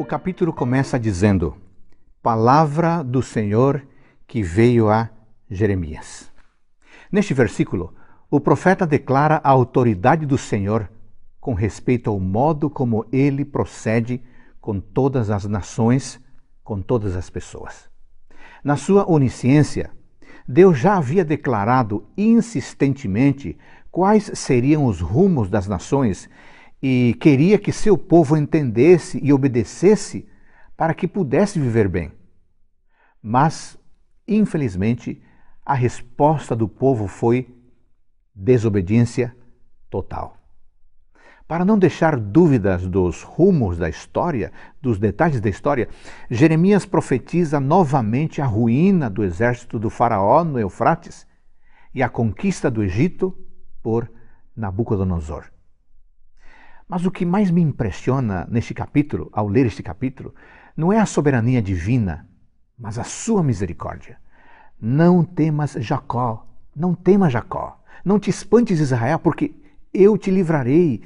O capítulo começa dizendo: Palavra do Senhor que veio a Jeremias. Neste versículo, o profeta declara a autoridade do Senhor com respeito ao modo como ele procede com todas as nações, com todas as pessoas. Na sua onisciência, Deus já havia declarado insistentemente quais seriam os rumos das nações e queria que seu povo entendesse e obedecesse para que pudesse viver bem. Mas, infelizmente, a resposta do povo foi desobediência total. Para não deixar dúvidas dos rumos da história, dos detalhes da história, Jeremias profetiza novamente a ruína do exército do Faraó no Eufrates e a conquista do Egito por Nabucodonosor. Mas o que mais me impressiona neste capítulo, ao ler este capítulo, não é a soberania divina, mas a sua misericórdia. Não temas Jacó, não temas Jacó, não te espantes Israel, porque eu te livrarei,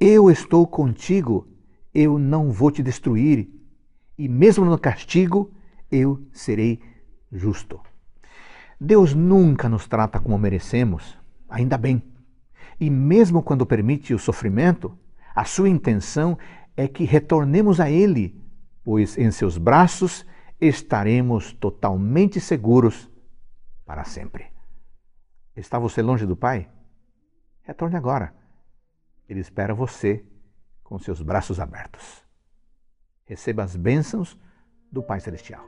eu estou contigo, eu não vou te destruir, e mesmo no castigo eu serei justo. Deus nunca nos trata como merecemos, ainda bem. E mesmo quando permite o sofrimento, a sua intenção é que retornemos a Ele, pois em seus braços estaremos totalmente seguros para sempre. Está você longe do Pai? Retorne agora. Ele espera você com seus braços abertos. Receba as bênçãos do Pai Celestial.